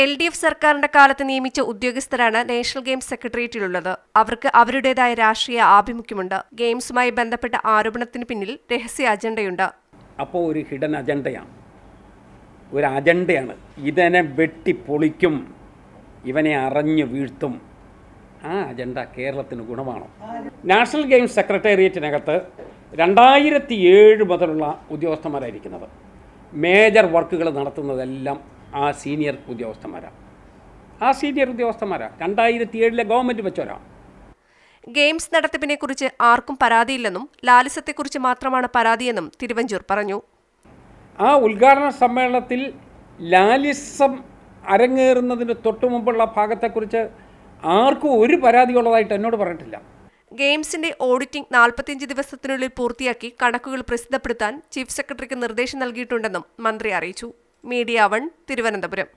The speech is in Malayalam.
എൽ ഡി എഫ് സർക്കാരിന്റെ കാലത്ത് നിയമിച്ച ഉദ്യോഗസ്ഥരാണ് നാഷണൽ ഗെയിംസ് സെക്രട്ടേറിയറ്റിലുള്ളത് അവർക്ക് അവരുടേതായ രാഷ്ട്രീയ ആഭിമുഖ്യമുണ്ട് ഗെയിംസുമായി ബന്ധപ്പെട്ട ആരോപണത്തിന് പിന്നിൽ രഹസ്യ അജണ്ടയുണ്ട് അപ്പോൾ ഒരു ഹിഡൻ അജണ്ടയാണ് ഒരു അജണ്ടയാണ് ഇതിനെ വെട്ടിപ്പൊളിക്കും ഇവനെ അറിഞ്ഞു വീഴ്ത്തും ആ അജണ്ട കേരളത്തിന് ഗുണമാണോ നാഷണൽ ഗെയിംസ് സെക്രട്ടേറിയറ്റിനകത്ത് രണ്ടായിരത്തി ഏഴ് മുതലുള്ള ഉദ്യോഗസ്ഥന്മാരായിരിക്കുന്നത് മേജർ വർക്കുകൾ നടത്തുന്നതെല്ലാം ആ സീനിയർ ഉദ്യോഗസ്ഥന്മാരാണ് ആ സീനിയർ ഉദ്യോഗസ്ഥന്മാരാണ് രണ്ടായിരത്തി ഏഴിലെ ഗവൺമെൻറ് വെച്ചവരാണ് ഗെയിംസ് കുറിച്ച് ആർക്കും പരാതിയില്ലെന്നും ലാലിസത്തെക്കുറിച്ച് മാത്രമാണ് പരാതിയെന്നും തിരുവഞ്ചൂർ പറഞ്ഞു ആ ഉദ്ഘാടന സമ്മേളനത്തിൽ ലാലിസം അരങ്ങേറുന്നതിന് തൊട്ടു മുമ്പുള്ള ഭാഗത്തെക്കുറിച്ച് ആർക്കും ഒരു പരാതിയുള്ളതായിട്ട് എന്നോട് പറഞ്ഞിട്ടില്ല ഗെയിംസിന്റെ ഓഡിറ്റിംഗ് നാൽപ്പത്തിയഞ്ച് ദിവസത്തിനുള്ളിൽ പൂർത്തിയാക്കി കണക്കുകൾ പ്രസിദ്ധപ്പെടുത്താൻ ചീഫ് സെക്രട്ടറിക്ക് നിർദ്ദേശം നൽകിയിട്ടുണ്ടെന്നും മന്ത്രി അറിയിച്ചു മീഡിയ വൺ തിരുവനന്തപുരം